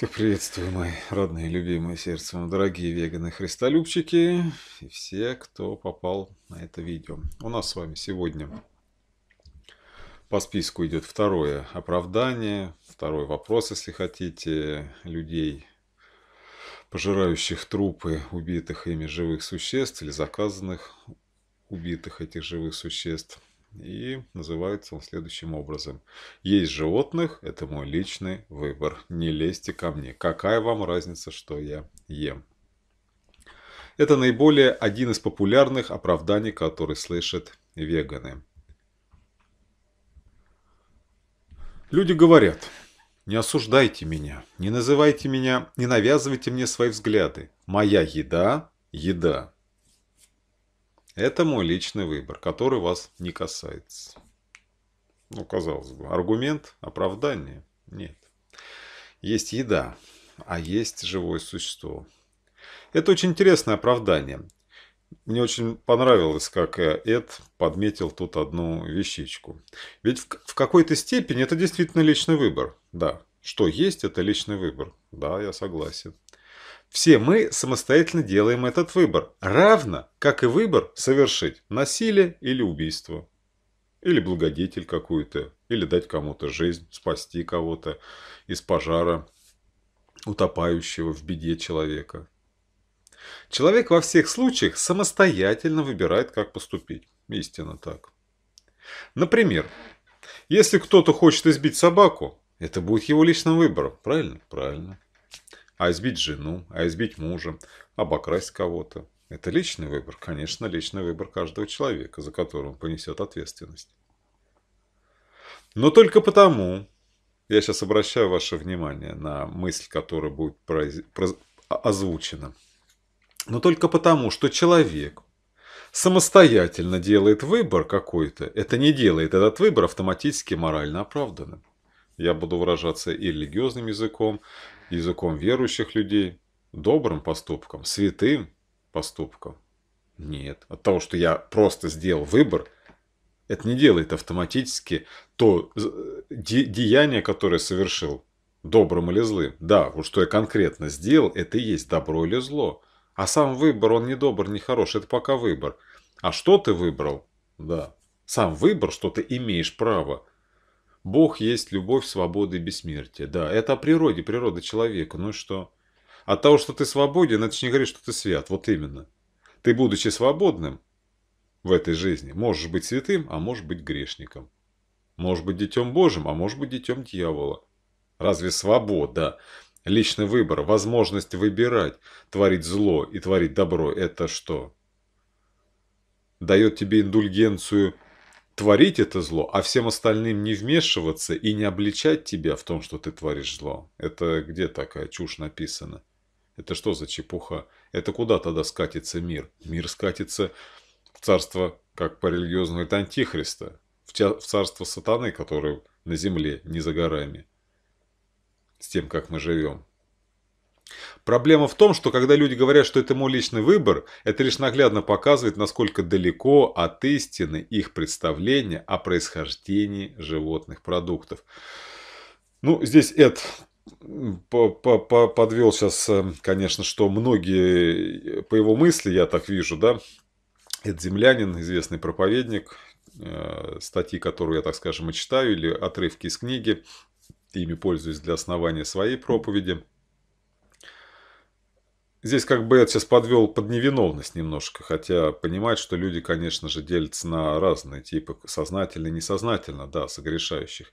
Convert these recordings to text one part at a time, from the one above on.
Всех приветствую, мои родные, любимые сердцем, дорогие веганы-христолюбчики и все, кто попал на это видео. У нас с вами сегодня по списку идет второе оправдание, второй вопрос, если хотите, людей, пожирающих трупы убитых ими живых существ или заказанных убитых этих живых существ – и называется он следующим образом. Есть животных, это мой личный выбор. Не лезьте ко мне. Какая вам разница, что я ем? Это наиболее один из популярных оправданий, которые слышат веганы. Люди говорят, не осуждайте меня, не называйте меня, не навязывайте мне свои взгляды. Моя еда – еда. Это мой личный выбор, который вас не касается. Ну, казалось бы, аргумент, оправдание? Нет. Есть еда, а есть живое существо. Это очень интересное оправдание. Мне очень понравилось, как э, Эд подметил тут одну вещичку. Ведь в, в какой-то степени это действительно личный выбор. Да, что есть, это личный выбор. Да, я согласен. Все мы самостоятельно делаем этот выбор, равно как и выбор совершить насилие или убийство. Или благодетель какую-то, или дать кому-то жизнь, спасти кого-то из пожара, утопающего в беде человека. Человек во всех случаях самостоятельно выбирает, как поступить. Истинно так. Например, если кто-то хочет избить собаку, это будет его личным выбором. Правильно? Правильно а избить жену, а избить мужа, обокрасть кого-то. Это личный выбор, конечно, личный выбор каждого человека, за которого он понесет ответственность. Но только потому, я сейчас обращаю ваше внимание на мысль, которая будет произ... озвучена, но только потому, что человек самостоятельно делает выбор какой-то, это не делает этот выбор автоматически морально оправданным. Я буду выражаться и религиозным языком, языком верующих людей, добрым поступком, святым поступком. Нет, от того, что я просто сделал выбор, это не делает автоматически то деяние, которое совершил, добрым или злым. Да, вот что я конкретно сделал, это и есть добро или зло. А сам выбор, он не добр, не хорош, это пока выбор. А что ты выбрал? Да, сам выбор, что ты имеешь право. Бог есть любовь, свобода и бессмертие. Да, это о природе, природа человека. Ну и что? От того, что ты свободен, это же не говорит, что ты свят. Вот именно. Ты, будучи свободным в этой жизни, можешь быть святым, а можешь быть грешником. Можешь быть детем Божьим, а можешь быть детем дьявола. Разве свобода, личный выбор, возможность выбирать, творить зло и творить добро – это что? Дает тебе индульгенцию – творить это зло, а всем остальным не вмешиваться и не обличать тебя в том, что ты творишь зло. Это где такая чушь написана? Это что за чепуха? Это куда тогда скатится мир? Мир скатится в царство, как по религиозному, это антихриста. В, в царство сатаны, которое на земле, не за горами. С тем, как мы живем. Проблема в том, что когда люди говорят, что это мой личный выбор, это лишь наглядно показывает, насколько далеко от истины их представления о происхождении животных продуктов. Ну, здесь Эд подвел сейчас, э, конечно, что многие, э, по его мысли, я так вижу, да, Эд Землянин, известный проповедник, э, статьи, которую я, так скажем, и читаю, или отрывки из книги, ими пользуюсь для основания своей проповеди – Здесь как бы я сейчас подвел под невиновность немножко, хотя понимать, что люди, конечно же, делятся на разные типы, сознательно и несознательно, да, согрешающих.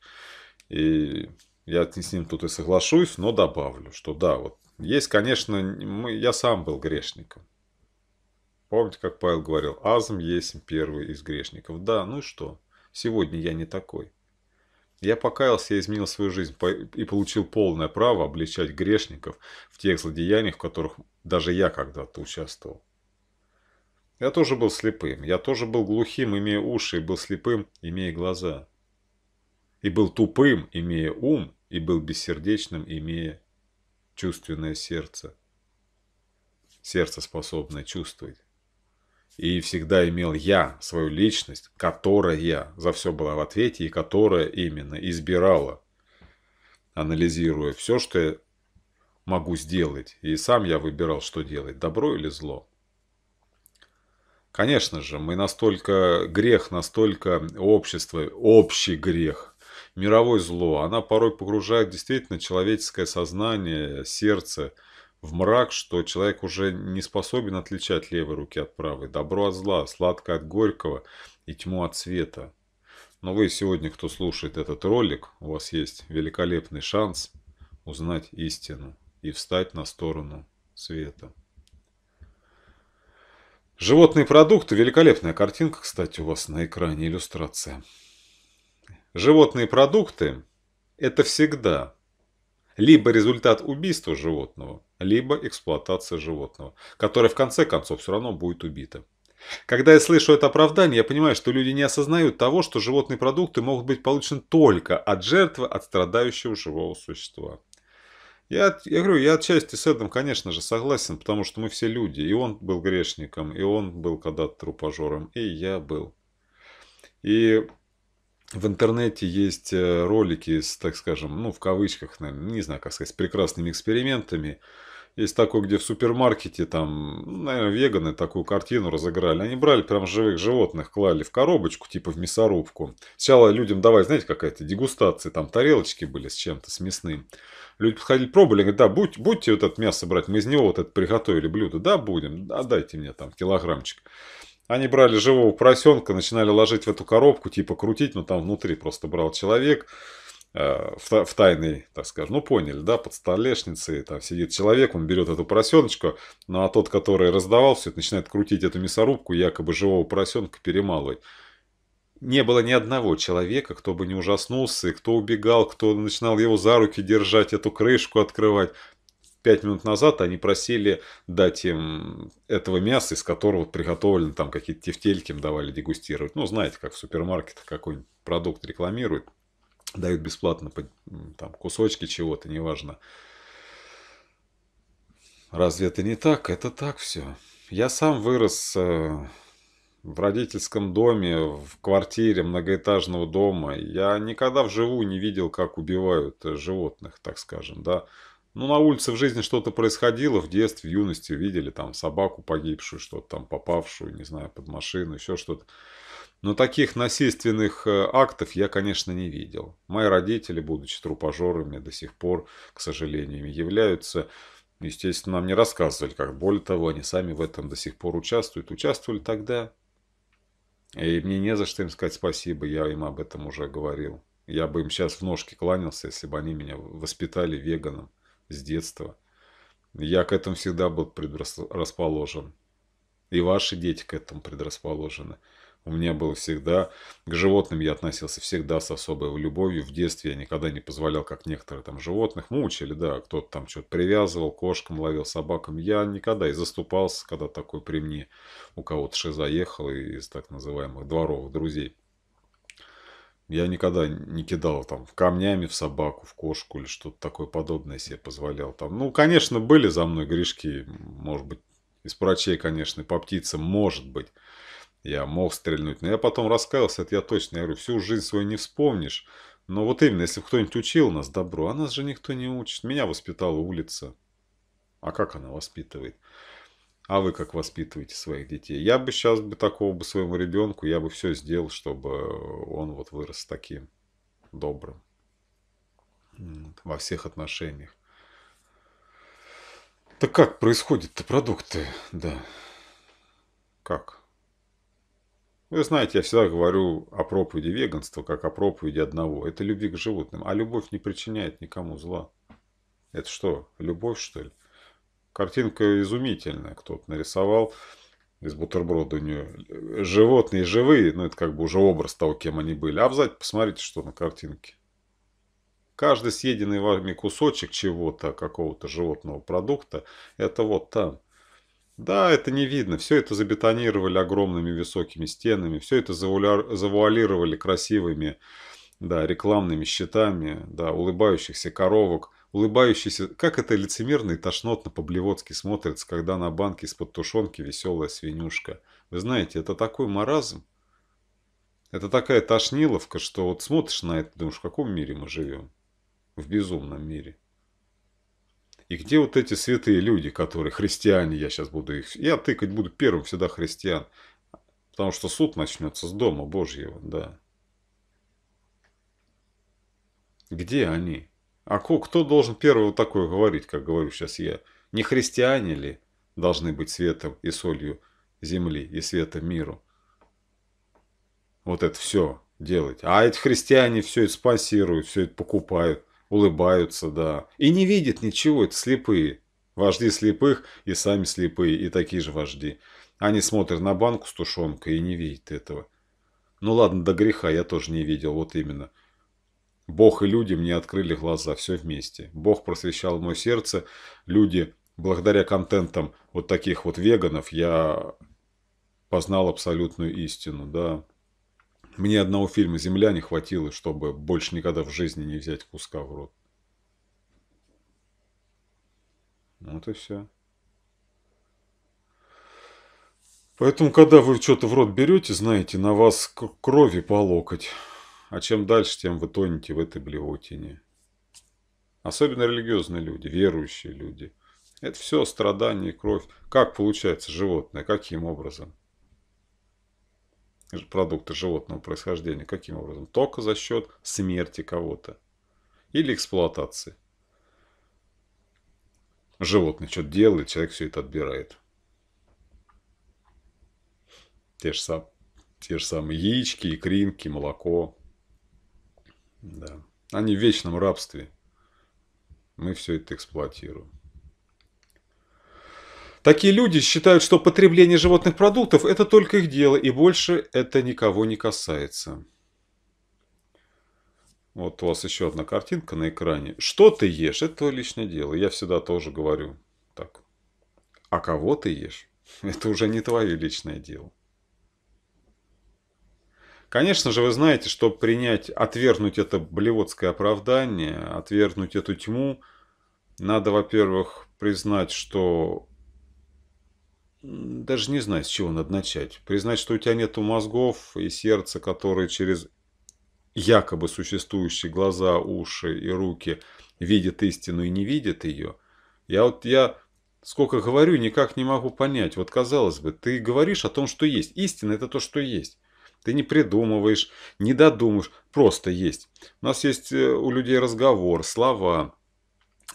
И я с ним тут и соглашусь, но добавлю, что да, вот есть, конечно, мы, я сам был грешником. Помните, как Павел говорил, азм есть первый из грешников. Да, ну и что? Сегодня я не такой. Я покаялся и изменил свою жизнь и получил полное право обличать грешников в тех злодеяниях, в которых даже я когда-то участвовал. Я тоже был слепым, я тоже был глухим, имея уши, и был слепым, имея глаза. И был тупым, имея ум, и был бессердечным, имея чувственное сердце. Сердце, способное чувствовать и всегда имел я свою личность, которая за все была в ответе и которая именно избирала, анализируя все, что я могу сделать. И сам я выбирал, что делать, добро или зло. Конечно же, мы настолько, грех настолько, общество, общий грех, мировое зло, она порой погружает действительно человеческое сознание, сердце, сердце, в мрак, что человек уже не способен отличать левой руки от правой, добро от зла, сладкое от горького и тьму от света. Но вы сегодня, кто слушает этот ролик, у вас есть великолепный шанс узнать истину и встать на сторону света. Животные продукты. Великолепная картинка, кстати, у вас на экране иллюстрация. Животные продукты – это всегда либо результат убийства животного, либо эксплуатация животного, которое в конце концов все равно будет убито. Когда я слышу это оправдание, я понимаю, что люди не осознают того, что животные продукты могут быть получены только от жертвы, от страдающего живого существа. Я, я говорю, я отчасти с этим, конечно же, согласен, потому что мы все люди. И он был грешником, и он был когда-то трупожором, и я был. И в интернете есть э, ролики с, так скажем, ну, в кавычках, наверное, не знаю, как сказать, с прекрасными экспериментами. Есть такой, где в супермаркете, там, ну, наверное, веганы такую картину разыграли. Они брали прям живых животных, клали в коробочку, типа в мясорубку. Сначала людям давай, знаете, какая-то дегустация, там тарелочки были с чем-то, с мясным. Люди подходили, пробовали, говорят, да, будь, будьте вот это мясо брать, мы из него вот это приготовили блюдо. Да, будем, отдайте мне там килограммчик. Они брали живого поросенка, начинали ложить в эту коробку, типа крутить, но там внутри просто брал человек э, в, тайный, так скажем, ну поняли, да, под столешницей, там сидит человек, он берет эту поросеночку, ну а тот, который раздавал все это, начинает крутить эту мясорубку, якобы живого поросенка перемалывать не было ни одного человека, кто бы не ужаснулся, кто убегал, кто начинал его за руки держать, эту крышку открывать пять минут назад они просили дать им этого мяса, из которого приготовлены там какие-то тефтельки им давали дегустировать. Ну, знаете, как в супермаркетах какой-нибудь продукт рекламируют, дают бесплатно там, кусочки чего-то, неважно. Разве это не так? Это так все. Я сам вырос э, в родительском доме, в квартире многоэтажного дома. Я никогда вживую не видел, как убивают э, животных, так скажем, да. Ну, на улице в жизни что-то происходило, в детстве, в юности видели там собаку погибшую, что-то там попавшую, не знаю, под машину, еще что-то. Но таких насильственных э, актов я, конечно, не видел. Мои родители, будучи трупожорами, до сих пор, к сожалению, являются. Естественно, нам не рассказывали, как более того, они сами в этом до сих пор участвуют. Участвовали тогда. И мне не за что им сказать спасибо, я им об этом уже говорил. Я бы им сейчас в ножки кланялся, если бы они меня воспитали веганом с детства. Я к этому всегда был предрасположен. И ваши дети к этому предрасположены. У меня было всегда... К животным я относился всегда с особой любовью. В детстве я никогда не позволял, как некоторые там животных мучили, да, кто-то там что-то привязывал, кошкам ловил, собакам. Я никогда и заступался, когда такой при мне у кого-то шиза из так называемых дворовых друзей. Я никогда не кидал там в камнями в собаку, в кошку или что-то такое подобное себе позволял. Там, ну, конечно, были за мной грешки, может быть, из прочей, конечно, по птицам, может быть, я мог стрельнуть. Но я потом раскаялся, это я точно, я говорю, всю жизнь свою не вспомнишь. Но вот именно, если кто-нибудь учил нас добро, а нас же никто не учит. Меня воспитала улица. А как она воспитывает? А вы как воспитываете своих детей? Я бы сейчас бы такого бы своему ребенку, я бы все сделал, чтобы он вот вырос таким добрым во всех отношениях. Так как происходят-то продукты, да? Как? Вы знаете, я всегда говорю о проповеди веганства, как о проповеди одного. Это любви к животным. А любовь не причиняет никому зла. Это что, любовь, что ли? Картинка изумительная. Кто-то нарисовал из бутерброда у нее. Э, животные живые, ну это как бы уже образ того, кем они были. А взять, посмотрите, что на картинке. Каждый съеденный вами кусочек чего-то, какого-то животного продукта, это вот там. Да, это не видно. Все это забетонировали огромными высокими стенами. Все это завуалировали красивыми да, рекламными щитами, да, улыбающихся коровок – улыбающийся, как это лицемерно и тошнотно по-блевотски смотрится, когда на банке из-под тушенки веселая свинюшка. Вы знаете, это такой маразм. Это такая тошниловка, что вот смотришь на это, думаешь, в каком мире мы живем? В безумном мире. И где вот эти святые люди, которые христиане, я сейчас буду их... Я тыкать буду первым всегда христиан, потому что суд начнется с Дома Божьего, да. Где они? А кто должен первый вот такое говорить, как говорю сейчас я? Не христиане ли должны быть светом и солью земли и светом миру? Вот это все делать. А эти христиане все это спонсируют, все это покупают, улыбаются, да. И не видят ничего, это слепые. Вожди слепых и сами слепые, и такие же вожди. Они смотрят на банку с тушенкой и не видят этого. Ну ладно, до греха я тоже не видел, вот именно. Бог и люди мне открыли глаза, все вместе. Бог просвещал мое сердце, люди, благодаря контентам вот таких вот веганов, я познал абсолютную истину, да. Мне одного фильма «Земля» не хватило, чтобы больше никогда в жизни не взять куска в рот. Вот и все. Поэтому, когда вы что-то в рот берете, знаете, на вас крови по локоть. А чем дальше, тем вы тонете в этой блевотине. Особенно религиозные люди, верующие люди. Это все страдания кровь. Как получается животное? Каким образом? Продукты животного происхождения. Каким образом? Только за счет смерти кого-то. Или эксплуатации. Животное что-то делает, человек все это отбирает. Те же, сам те же самые яички, икринки, молоко. Да. Они в вечном рабстве. Мы все это эксплуатируем. Такие люди считают, что потребление животных продуктов – это только их дело, и больше это никого не касается. Вот у вас еще одна картинка на экране. Что ты ешь – это твое личное дело. Я всегда тоже говорю так. А кого ты ешь – это уже не твое личное дело. Конечно же, вы знаете, что принять, отвергнуть это блевотское оправдание, отвергнуть эту тьму, надо, во-первых, признать, что... Даже не знаю, с чего надо начать. Признать, что у тебя нет мозгов и сердца, которые через якобы существующие глаза, уши и руки видят истину и не видят ее. Я вот я сколько говорю, никак не могу понять. Вот казалось бы, ты говоришь о том, что есть. Истина – это то, что есть. Ты не придумываешь, не додумаешь, просто есть. У нас есть э, у людей разговор, слова.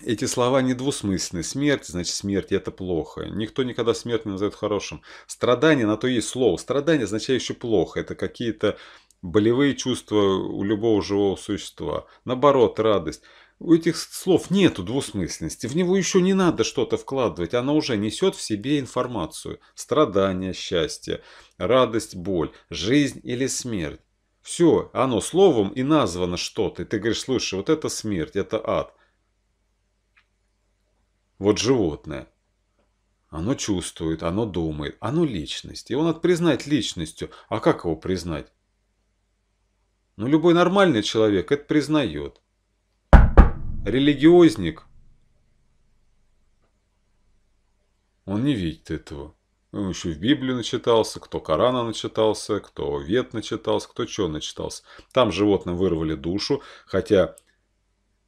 Эти слова недвусмысленны. Смерть, значит смерть, это плохо. Никто никогда смерть не называет хорошим. Страдание, на то есть слово. Страдание, означающее плохо. Это какие-то болевые чувства у любого живого существа. Наоборот, радость. У этих слов нету двусмысленности, в него еще не надо что-то вкладывать, она уже несет в себе информацию. Страдание, счастье, радость, боль, жизнь или смерть. Все, оно словом и названо что-то. И ты говоришь, слушай, вот это смерть, это ад. Вот животное. Оно чувствует, оно думает, оно личность. И Его надо признать личностью. А как его признать? Ну, любой нормальный человек это признает религиозник. Он не видит этого. Он еще в Библию начитался, кто Корана начитался, кто Вет начитался, кто что начитался. Там животным вырвали душу, хотя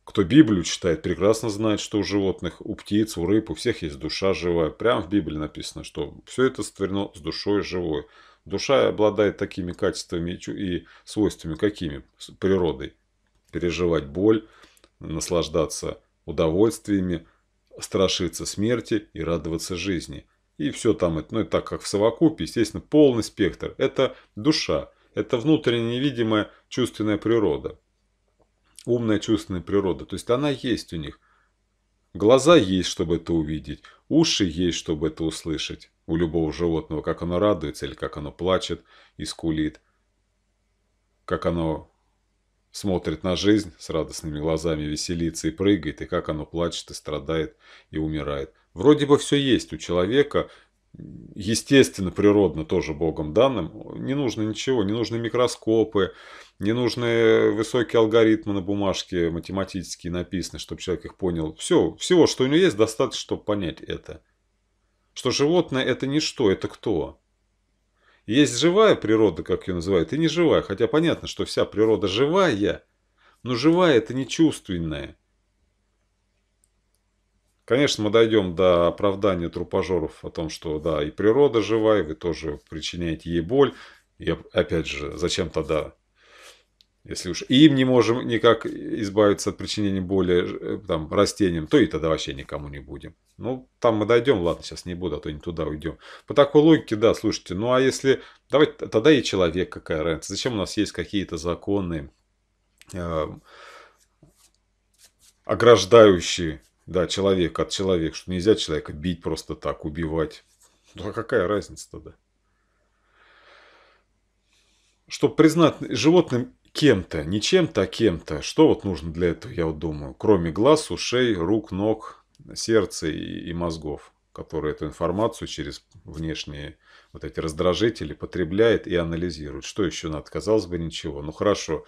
кто Библию читает, прекрасно знает, что у животных, у птиц, у рыб, у всех есть душа живая. Прямо в Библии написано, что все это створено с душой живой. Душа обладает такими качествами и свойствами, какими? С природой. Переживать боль, наслаждаться удовольствиями, страшиться смерти и радоваться жизни. И все там, ну и так как в совокупе, естественно, полный спектр. Это душа, это внутренняя невидимая чувственная природа. Умная чувственная природа. То есть она есть у них. Глаза есть, чтобы это увидеть. Уши есть, чтобы это услышать. У любого животного, как оно радуется или как оно плачет и скулит. Как оно смотрит на жизнь с радостными глазами, веселится и прыгает, и как оно плачет и страдает и умирает. Вроде бы все есть у человека, естественно, природно тоже Богом данным. Не нужно ничего, не нужны микроскопы, не нужны высокие алгоритмы на бумажке, математические написаны, чтобы человек их понял. Все, всего, что у него есть, достаточно, чтобы понять это. Что животное это ничто, это кто? Есть живая природа, как ее называют, и неживая. Хотя понятно, что вся природа живая, но живая это не чувственная. Конечно, мы дойдем до оправдания трупожоров о том, что да, и природа живая, вы тоже причиняете ей боль. И опять же, зачем тогда если уж им не можем никак избавиться от причинения боли э, там, растениям, то и тогда вообще никому не будем. Ну, там мы дойдем, ладно, сейчас не буду, а то не туда уйдем. По такой логике, да, слушайте, ну а если... Давайте, тогда и человек какая разница. Зачем у нас есть какие-то законы, э, ограждающие да, человека от человека, что нельзя человека бить просто так, убивать. Ну, а какая разница тогда? Чтобы признать животным кем-то, не чем-то, а кем-то. Что вот нужно для этого, я вот думаю, кроме глаз, ушей, рук, ног, сердца и, и мозгов, которые эту информацию через внешние вот эти раздражители потребляет и анализирует. Что еще надо? Казалось бы, ничего. Ну хорошо,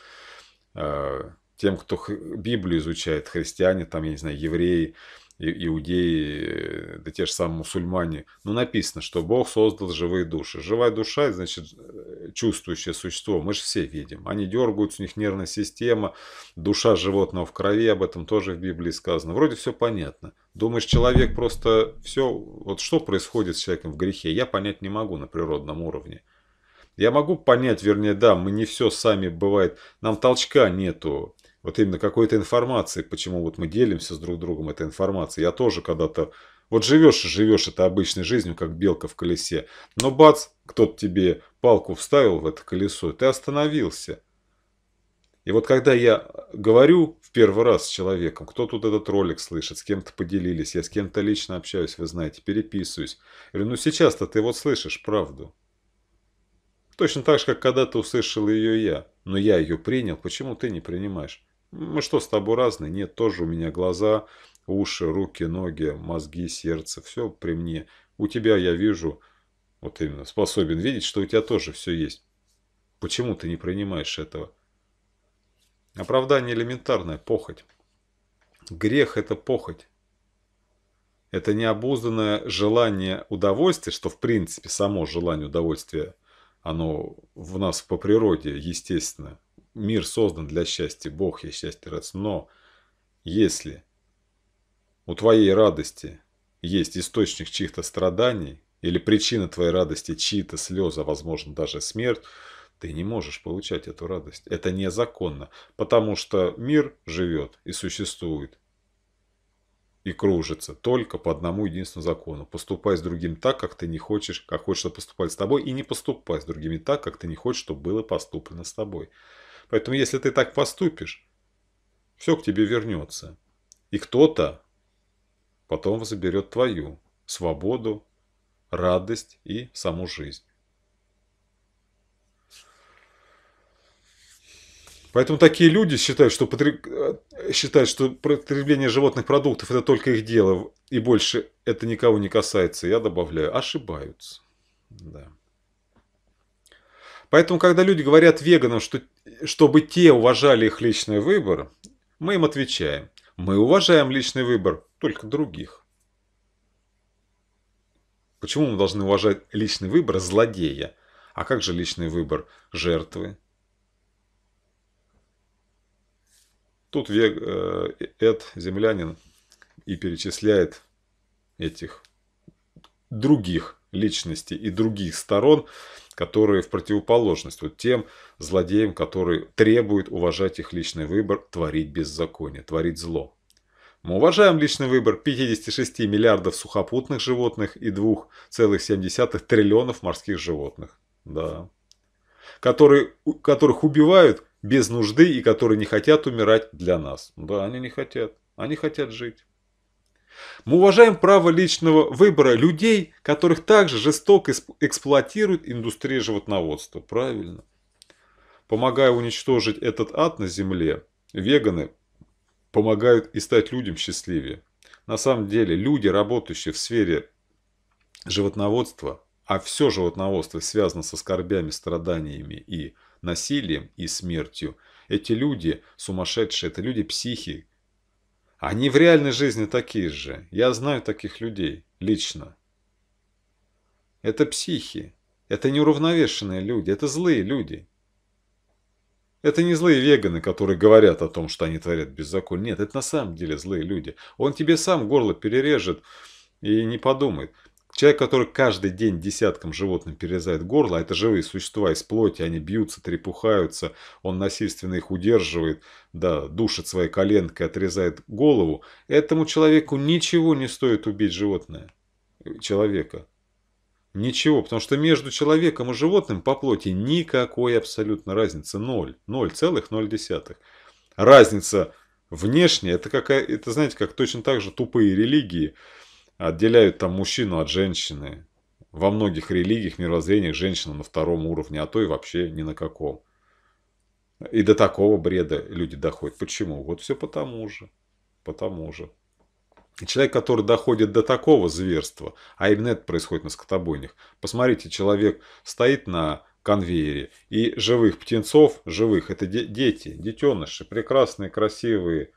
а, тем, кто Библию изучает, христиане, там, я не знаю, евреи, иудеи, э, да те же самые мусульмане, ну написано, что Бог создал живые души. Живая душа, значит, э, чувствующее существо, мы же все видим. Они дергаются, у них нервная система, душа животного в крови, об этом тоже в Библии сказано. Вроде все понятно. Думаешь, человек просто все, вот что происходит с человеком в грехе, я понять не могу на природном уровне. Я могу понять, вернее, да, мы не все сами бывает, нам толчка нету, вот именно какой-то информации, почему вот мы делимся с друг другом этой информацией. Я тоже когда-то, вот живешь и живешь это обычной жизнью, как белка в колесе. Но бац, кто-то тебе палку вставил в это колесо, ты остановился. И вот когда я говорю в первый раз с человеком, кто тут этот ролик слышит, с кем-то поделились, я с кем-то лично общаюсь, вы знаете, переписываюсь. говорю, ну сейчас-то ты вот слышишь правду. Точно так же, как когда-то услышал ее я. Но я ее принял, почему ты не принимаешь? Мы что с тобой разные? Нет, тоже у меня глаза, уши, руки, ноги, мозги, сердце. Все при мне. У тебя я вижу, вот именно, способен видеть, что у тебя тоже все есть. Почему ты не принимаешь этого? Оправдание элементарное, похоть. Грех – это похоть. Это необузданное желание удовольствия, что в принципе само желание удовольствия, оно в нас по природе естественно мир создан для счастья, Бог есть счастье радость. Но если у твоей радости есть источник чьих-то страданий, или причина твоей радости чьи-то слезы, а, возможно, даже смерть, ты не можешь получать эту радость. Это незаконно, потому что мир живет и существует и кружится только по одному единственному закону. Поступай с другим так, как ты не хочешь, как хочешь, поступать с тобой, и не поступай с другими так, как ты не хочешь, чтобы было поступлено с тобой. Поэтому если ты так поступишь, все к тебе вернется. И кто-то потом заберет твою свободу, радость и саму жизнь. Поэтому такие люди считают, что, потреб... Э, считают, что потребление животных продуктов – это только их дело, и больше это никого не касается, я добавляю, ошибаются. Да. Поэтому, когда люди говорят веганам, что чтобы те уважали их личный выбор, мы им отвечаем. Мы уважаем личный выбор только других. Почему мы должны уважать личный выбор злодея? А как же личный выбор жертвы? Тут э, Эд, землянин, и перечисляет этих других личностей и других сторон, которые в противоположность вот тем злодеям, которые требуют уважать их личный выбор, творить беззаконие, творить зло. Мы уважаем личный выбор 56 миллиардов сухопутных животных и 2,7 триллионов морских животных. Да. Которые, которых убивают без нужды и которые не хотят умирать для нас. Да, они не хотят. Они хотят жить. Мы уважаем право личного выбора людей, которых также жестоко эксплуатирует индустрия животноводства. Правильно. Помогая уничтожить этот ад на земле, веганы помогают и стать людям счастливее. На самом деле, люди, работающие в сфере животноводства, а все животноводство связано со скорбями, страданиями и насилием и смертью, эти люди сумасшедшие, это люди психи, они в реальной жизни такие же. Я знаю таких людей. Лично. Это психи. Это неуравновешенные люди. Это злые люди. Это не злые веганы, которые говорят о том, что они творят беззаконие. Нет, это на самом деле злые люди. Он тебе сам горло перережет и не подумает. Человек, который каждый день десяткам животным перерезает горло, а это живые существа из плоти, они бьются, трепухаются, он насильственно их удерживает, да, душит своей коленкой, отрезает голову, этому человеку ничего не стоит убить животное, э, человека. Ничего, потому что между человеком и животным по плоти никакой абсолютно разницы, ноль, ноль целых ноль десятых. Разница внешняя, это, как это знаете, как точно так же тупые религии – Отделяют там мужчину от женщины. Во многих религиях, мировоззрениях женщина на втором уровне, а то и вообще ни на каком. И до такого бреда люди доходят. Почему? Вот все потому же. Потому же. Человек, который доходит до такого зверства, а именно это происходит на скотобойнях. Посмотрите, человек стоит на конвейере, и живых птенцов, живых, это дети, детеныши, прекрасные, красивые,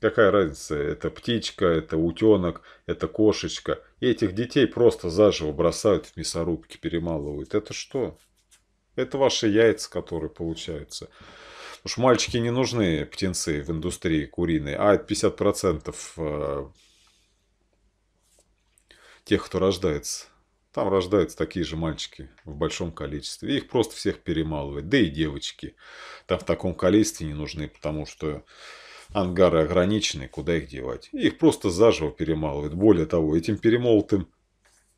Какая разница, это птичка, это утенок, это кошечка. И этих детей просто заживо бросают в мясорубки, перемалывают. Это что? Это ваши яйца, которые получаются. Потому что мальчики не нужны, птенцы в индустрии куриной. А это 50% э, тех, кто рождается. Там рождаются такие же мальчики в большом количестве. И их просто всех перемалывают. Да и девочки. Там в таком количестве не нужны, потому что Ангары ограничены, куда их девать? Их просто заживо перемалывают. Более того, этим перемолотым,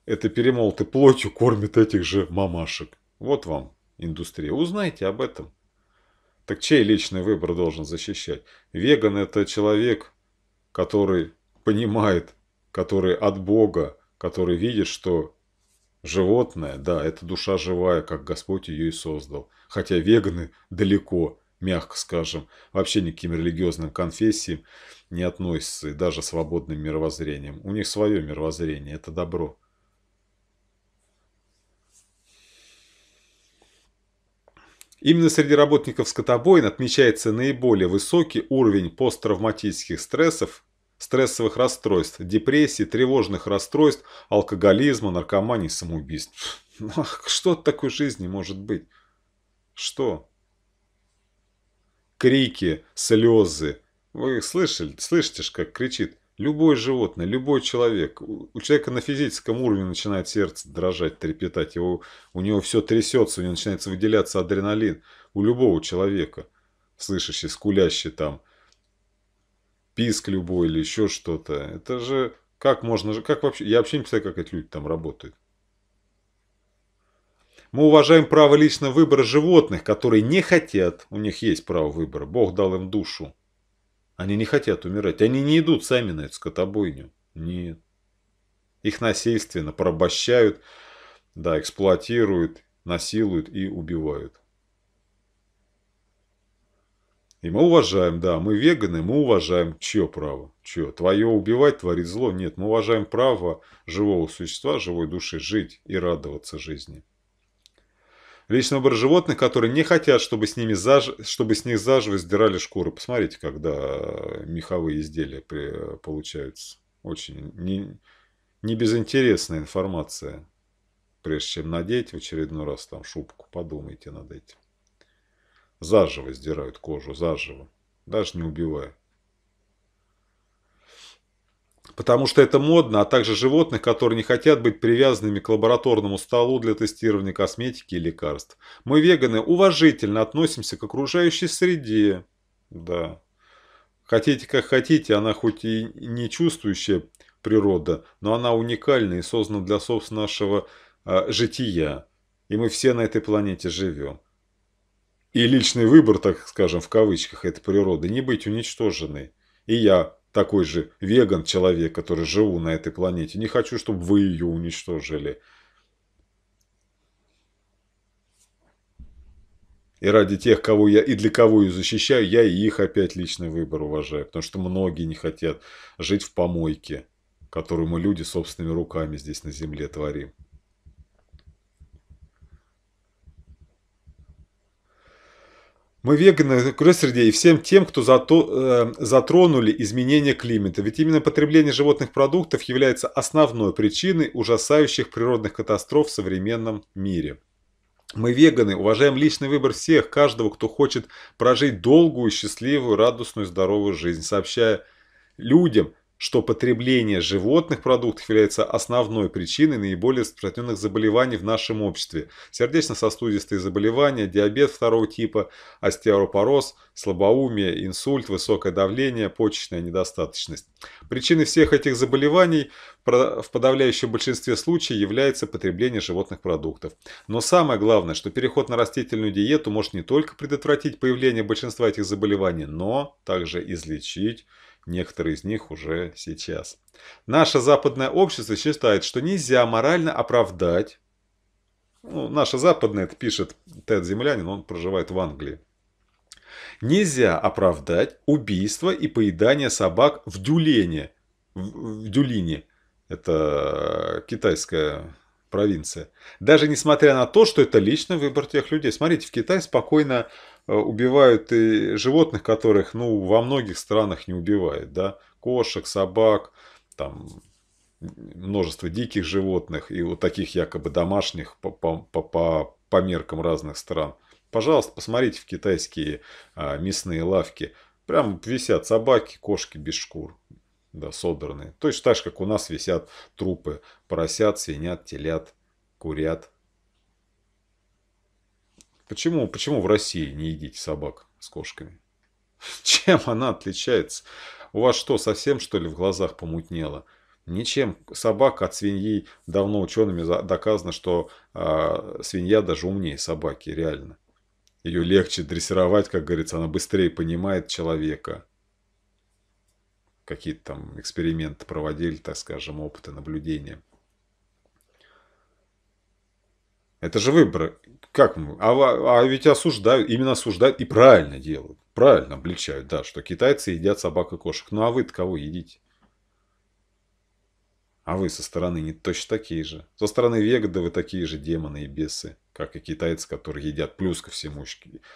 этой перемолотой плотью кормят этих же мамашек. Вот вам индустрия. Узнайте об этом. Так чей личный выбор должен защищать? Веган – это человек, который понимает, который от Бога, который видит, что животное, да, это душа живая, как Господь ее и создал. Хотя веганы далеко – мягко скажем, вообще никаким религиозным конфессиям не относятся и даже свободным мировоззрением. У них свое мировоззрение, это добро. Именно среди работников скотобоин отмечается наиболее высокий уровень посттравматических стрессов, стрессовых расстройств, депрессии тревожных расстройств, алкоголизма, наркомании, самоубийств. Что такой жизни может быть? Что? крики, слезы. Вы слышали, слышите же, как кричит любое животное, любой человек. У человека на физическом уровне начинает сердце дрожать, трепетать. Его, у него все трясется, у него начинается выделяться адреналин. У любого человека, слышащий, скулящий там, писк любой или еще что-то. Это же как можно, же, как вообще, я вообще не представляю, как эти люди там работают. Мы уважаем право личного выбора животных, которые не хотят. У них есть право выбора. Бог дал им душу. Они не хотят умирать. Они не идут сами на эту скотобойню. Нет. Их насильственно порабощают, да, эксплуатируют, насилуют и убивают. И мы уважаем, да, мы веганы, мы уважаем чье право? Чье? Твое убивать, творить зло? Нет, мы уважаем право живого существа, живой души жить и радоваться жизни. Личный образ животных, которые не хотят, чтобы с, ними заж... чтобы с них заживо сдирали шкуры. Посмотрите, когда меховые изделия при... получаются. Очень не... не безинтересная информация. Прежде чем надеть в очередной раз там шубку, подумайте над этим. Заживо сдирают кожу, заживо. Даже не убивая потому что это модно, а также животных, которые не хотят быть привязанными к лабораторному столу для тестирования косметики и лекарств. Мы, веганы, уважительно относимся к окружающей среде. Да. Хотите как хотите, она хоть и не чувствующая природа, но она уникальна и создана для собственного нашего э, жития. И мы все на этой планете живем. И личный выбор, так скажем, в кавычках, этой природы, не быть уничтоженной. И я такой же веган человек, который живу на этой планете. Не хочу, чтобы вы ее уничтожили. И ради тех, кого я и для кого я защищаю, я и их опять личный выбор уважаю. Потому что многие не хотят жить в помойке, которую мы люди собственными руками здесь на земле творим. Мы веганы, крысерди и всем тем, кто зато, э, затронули изменение климата. Ведь именно потребление животных продуктов является основной причиной ужасающих природных катастроф в современном мире. Мы веганы, уважаем личный выбор всех, каждого, кто хочет прожить долгую, счастливую, радостную, здоровую жизнь, сообщая людям, что потребление животных продуктов является основной причиной наиболее распространенных заболеваний в нашем обществе. Сердечно-сосудистые заболевания, диабет второго типа, остеопороз, слабоумие, инсульт, высокое давление, почечная недостаточность. Причиной всех этих заболеваний в подавляющем большинстве случаев является потребление животных продуктов. Но самое главное, что переход на растительную диету может не только предотвратить появление большинства этих заболеваний, но также излечить некоторые из них уже сейчас. Наше западное общество считает, что нельзя морально оправдать, ну, наше западное, это пишет Тед Землянин, он проживает в Англии, нельзя оправдать убийство и поедание собак в Дюлене, в, в Дюлине, это китайская провинция. Даже несмотря на то, что это личный выбор тех людей. Смотрите, в Китае спокойно Э, убивают и животных, которых ну, во многих странах не убивают. Да? Кошек, собак, там, множество диких животных и вот таких якобы домашних по, по, по, по меркам разных стран. Пожалуйста, посмотрите в китайские а, мясные лавки. Прям висят собаки, кошки без шкур, да, содранные. Точно так же, как у нас висят трупы поросят, свинят, телят, курят. Почему, почему в России не едите собак с кошками? Чем она отличается? У вас что, совсем что ли в глазах помутнело? Ничем. Собака от свиньи давно учеными доказано, что э, свинья даже умнее собаки, реально. Ее легче дрессировать, как говорится, она быстрее понимает человека. Какие-то там эксперименты проводили, так скажем, опыты наблюдения. Это же выбор, Как мы? А, а ведь осуждают, именно осуждают и правильно делают. Правильно обличают, да, что китайцы едят собак и кошек. Ну а вы-то кого едите? А вы со стороны не точно такие же. Со стороны вегада вы такие же демоны и бесы, как и китайцы, которые едят плюс ко всему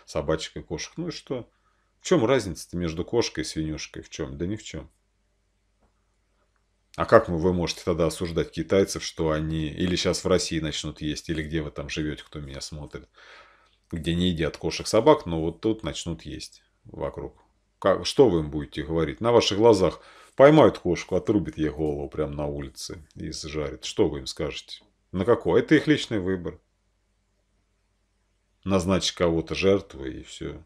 собачек и кошек. Ну и что? В чем разница-то между кошкой и свинюшкой? В чем? Да ни в чем. А как вы можете тогда осуждать китайцев, что они или сейчас в России начнут есть, или где вы там живете, кто меня смотрит, где не едят кошек собак, но вот тут начнут есть вокруг. Как, что вы им будете говорить? На ваших глазах поймают кошку, отрубят ей голову прямо на улице и сжарят. Что вы им скажете? На какой? Это их личный выбор. Назначить кого-то жертвой и все.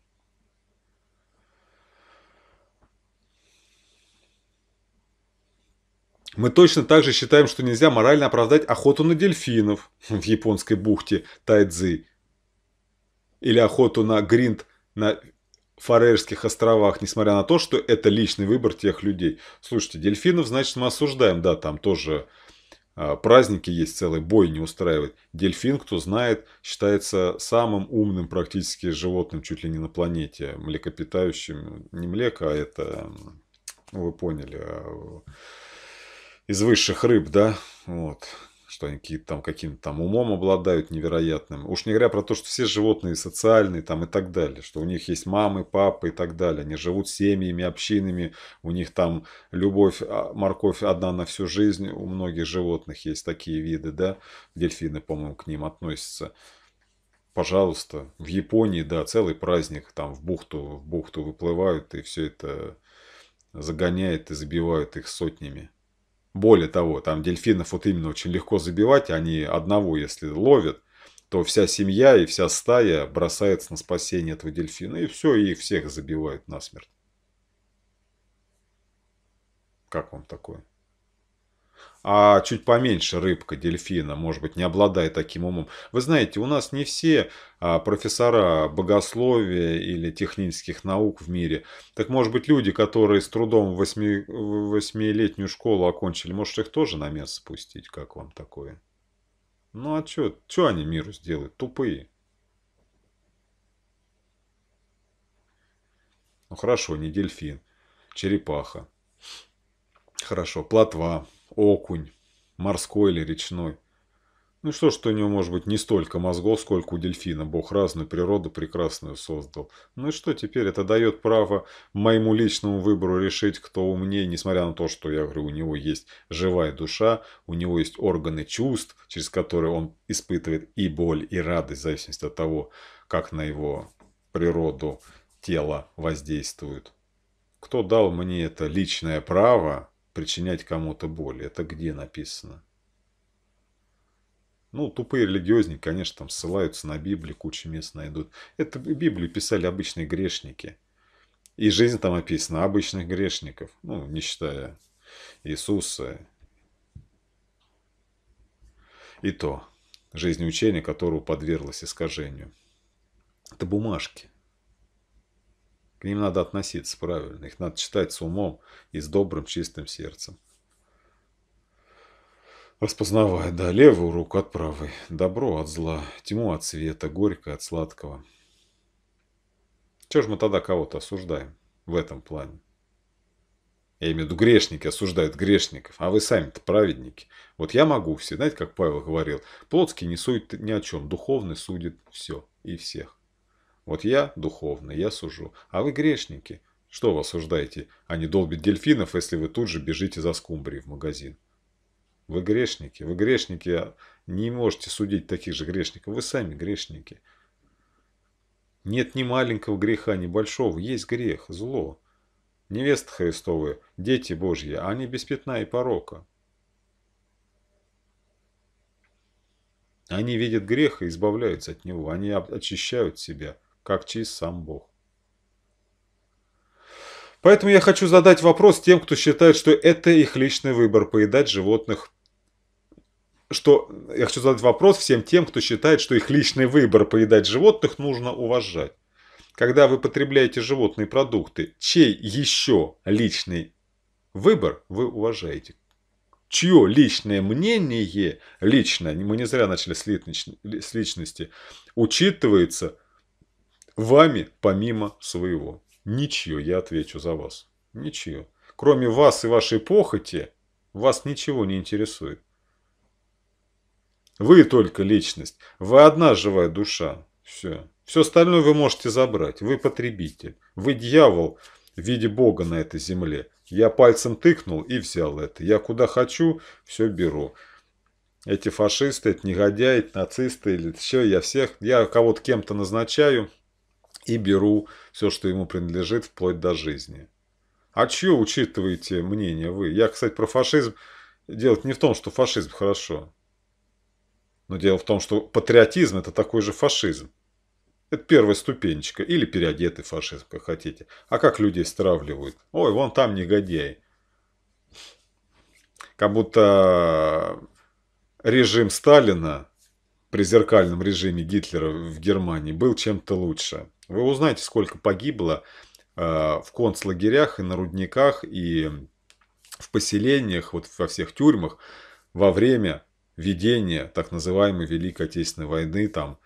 Мы точно так же считаем, что нельзя морально оправдать охоту на дельфинов в японской бухте Тайдзи или охоту на гринд на Фарерских островах, несмотря на то, что это личный выбор тех людей. Слушайте, дельфинов, значит, мы осуждаем, да, там тоже а, праздники есть целый бой не устраивать. Дельфин, кто знает, считается самым умным практически животным чуть ли не на планете, млекопитающим. Не млеко, а это, ну, вы поняли, а, из высших рыб, да, вот, что они какие-то там каким-то там умом обладают невероятным. Уж не говоря про то, что все животные социальные там и так далее, что у них есть мамы, папы и так далее. Они живут семьями, общинами, у них там любовь, а, морковь одна на всю жизнь. У многих животных есть такие виды, да, дельфины, по-моему, к ним относятся. Пожалуйста, в Японии, да, целый праздник, там в бухту, в бухту выплывают и все это загоняет и забивают их сотнями. Более того, там дельфинов вот именно очень легко забивать, они одного, если ловят, то вся семья и вся стая бросается на спасение этого дельфина, и все, и их всех забивают насмерть. Как вам такое? а чуть поменьше рыбка, дельфина, может быть, не обладая таким умом. Вы знаете, у нас не все а, профессора богословия или технических наук в мире. Так, может быть, люди, которые с трудом восьмилетнюю школу окончили, может, их тоже на место спустить, как вам такое? Ну, а что что они миру сделают? Тупые. Ну, хорошо, не дельфин, черепаха. Хорошо, плотва, окунь, морской или речной. Ну что ж, что у него может быть не столько мозгов, сколько у дельфина. Бог разную природу прекрасную создал. Ну и что теперь? Это дает право моему личному выбору решить, кто умнее, несмотря на то, что, я говорю, у него есть живая душа, у него есть органы чувств, через которые он испытывает и боль, и радость, в зависимости от того, как на его природу тело воздействует. Кто дал мне это личное право причинять кому-то боль. Это где написано? Ну, тупые религиозники, конечно, там ссылаются на Библию, кучу мест найдут. Это Библию писали обычные грешники. И жизнь там описана обычных грешников, ну, не считая Иисуса. И то, жизнь учения, которого подверглось искажению. Это бумажки. К ним надо относиться правильно, их надо читать с умом и с добрым, чистым сердцем. Распознавая, да, левую руку от правой, добро от зла, тьму от света, горько от сладкого. Чего же мы тогда кого-то осуждаем в этом плане? Я имею в виду грешники осуждают грешников, а вы сами-то праведники. Вот я могу все, знаете, как Павел говорил, плотский не судит ни о чем, духовный судит все и всех. Вот я духовный, я сужу, а вы грешники. Что вы осуждаете, а не долбить дельфинов, если вы тут же бежите за скумбрией в магазин? Вы грешники, вы грешники, а не можете судить таких же грешников, вы сами грешники. Нет ни маленького греха, ни большого, есть грех, зло. Невесты Христовы, дети Божьи, они без пятна и порока. Они видят грех и избавляются от него, они очищают себя – как чист сам Бог. Поэтому я хочу задать вопрос тем, кто считает, что это их личный выбор – поедать животных. Что я хочу задать вопрос всем тем, кто считает, что их личный выбор – поедать животных нужно уважать. Когда вы потребляете животные продукты, чей еще личный выбор вы уважаете? чье личное мнение, личное, мы не зря начали с личности, учитывается вами помимо своего. Ничье, я отвечу за вас. Ничье. Кроме вас и вашей похоти, вас ничего не интересует. Вы только личность. Вы одна живая душа. Все. Все остальное вы можете забрать. Вы потребитель. Вы дьявол в виде Бога на этой земле. Я пальцем тыкнул и взял это. Я куда хочу, все беру. Эти фашисты, это негодяи, это нацисты или еще, я всех, я кого-то кем-то назначаю, и беру все, что ему принадлежит, вплоть до жизни. А чье учитываете мнение вы? Я, кстати, про фашизм. Дело не в том, что фашизм хорошо. Но дело в том, что патриотизм – это такой же фашизм. Это первая ступенечка. Или переодетый фашизм, как хотите. А как людей стравливают? Ой, вон там негодяй. Как будто режим Сталина при зеркальном режиме Гитлера в Германии был чем-то лучше. Вы узнаете, сколько погибло э, в концлагерях и на рудниках и в поселениях, вот во всех тюрьмах во время ведения так называемой Великой Отечественной войны там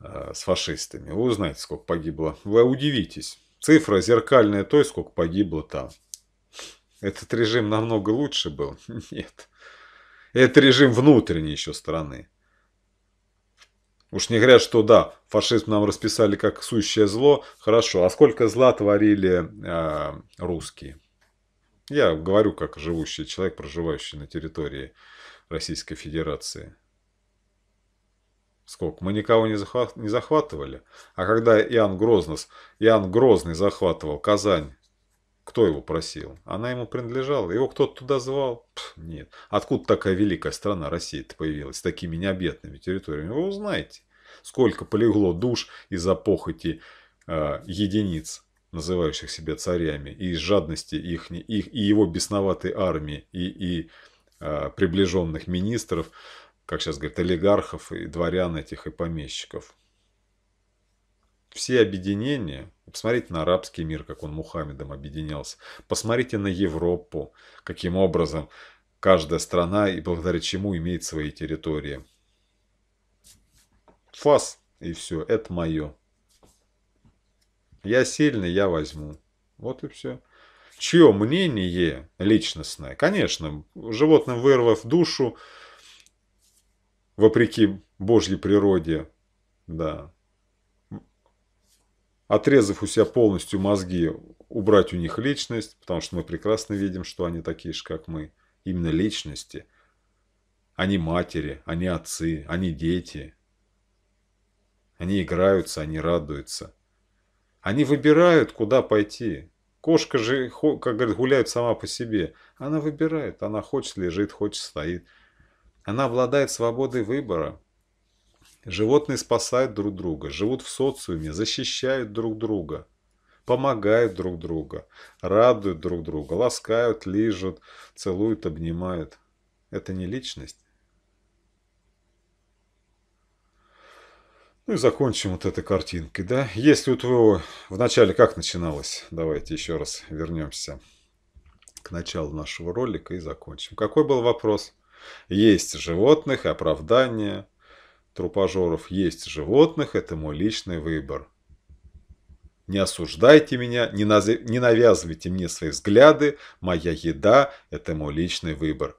э, с фашистами. Вы узнаете, сколько погибло. Вы удивитесь. Цифра зеркальная той, сколько погибло там. Этот режим намного лучше был? Нет. это режим внутренней еще страны. Уж не говорят, что да, фашизм нам расписали как сущее зло. Хорошо, а сколько зла творили э, русские? Я говорю как живущий человек, проживающий на территории Российской Федерации. Сколько? Мы никого не, захват, не захватывали. А когда Иоанн, Грознос, Иоанн Грозный захватывал Казань, кто его просил? Она ему принадлежала? Его кто-то туда звал? Пф, нет. Откуда такая великая страна России-то появилась с такими необъятными территориями? Вы узнаете, сколько полегло душ из-за похоти э, а, единиц, называющих себя царями, и из жадности их, их и его бесноватой армии, и, и э, приближенных министров, как сейчас говорят, олигархов и дворян этих, и помещиков все объединения, посмотрите на арабский мир, как он Мухаммедом объединялся, посмотрите на Европу, каким образом каждая страна и благодаря чему имеет свои территории. Фас и все, это мое. Я сильный, я возьму. Вот и все. Чье мнение личностное? Конечно, животным вырвав душу, вопреки Божьей природе, да, отрезав у себя полностью мозги, убрать у них личность, потому что мы прекрасно видим, что они такие же, как мы. Именно личности. Они матери, они отцы, они дети. Они играются, они радуются. Они выбирают, куда пойти. Кошка же, как говорят, гуляет сама по себе. Она выбирает, она хочет, лежит, хочет, стоит. Она обладает свободой выбора. Животные спасают друг друга, живут в социуме, защищают друг друга, помогают друг друга, радуют друг друга, ласкают, лижут, целуют, обнимают. Это не личность. Ну и закончим вот этой картинкой, да. Если у твоего... Вначале как начиналось? Давайте еще раз вернемся к началу нашего ролика и закончим. Какой был вопрос? Есть животных, оправдания, трупажеров есть животных, это мой личный выбор. Не осуждайте меня, не, наз... не навязывайте мне свои взгляды, моя еда – это мой личный выбор,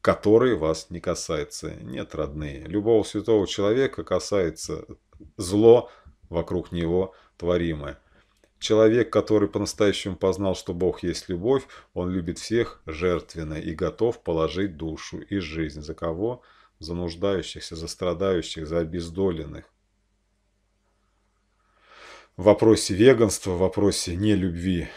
который вас не касается. Нет, родные, любого святого человека касается зло вокруг него творимое. Человек, который по-настоящему познал, что Бог есть любовь, он любит всех жертвенно и готов положить душу и жизнь. За кого? за нуждающихся, за страдающих, за обездоленных. В вопросе веганства, в вопросе нелюбви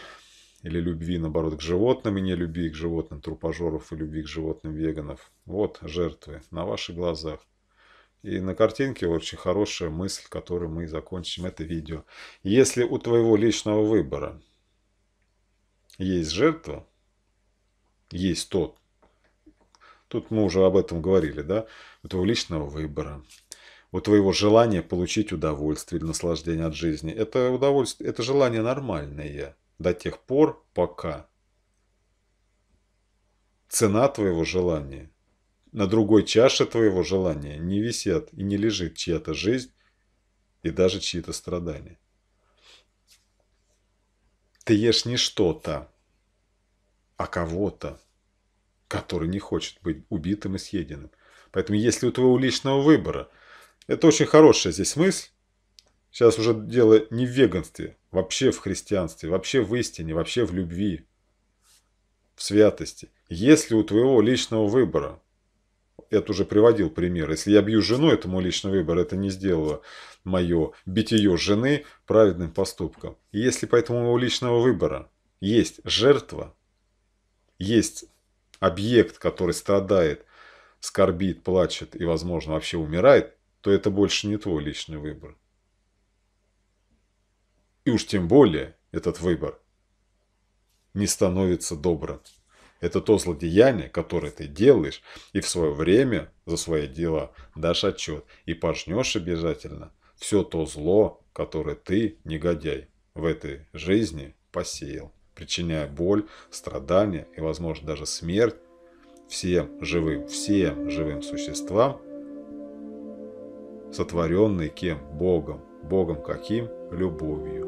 или любви, наоборот, к животным и нелюбви к животным трупожоров и любви к животным веганов. Вот жертвы на ваших глазах. И на картинке очень хорошая мысль, которой мы закончим это видео. Если у твоего личного выбора есть жертва, есть тот, Тут мы уже об этом говорили, да? У твоего личного выбора, у твоего желания получить удовольствие или наслаждение от жизни. Это удовольствие, это желание нормальное до тех пор, пока цена твоего желания на другой чаше твоего желания не висят и не лежит чья-то жизнь и даже чьи-то страдания. Ты ешь не что-то, а кого-то который не хочет быть убитым и съеденным. Поэтому если у твоего личного выбора, это очень хорошая здесь мысль, сейчас уже дело не в веганстве, вообще в христианстве, вообще в истине, вообще в любви, в святости. Если у твоего личного выбора, это уже приводил пример, если я бью жену, это мой личный выбор, это не сделало мое битие жены праведным поступком. И если поэтому у личного выбора есть жертва, есть объект, который страдает, скорбит, плачет и, возможно, вообще умирает, то это больше не твой личный выбор. И уж тем более этот выбор не становится добрым. Это то злодеяние, которое ты делаешь, и в свое время за свои дела дашь отчет, и пожнешь обязательно все то зло, которое ты, негодяй, в этой жизни посеял причиняя боль, страдания и, возможно, даже смерть всем живым, всем живым существам, сотворенные кем? Богом. Богом каким? Любовью.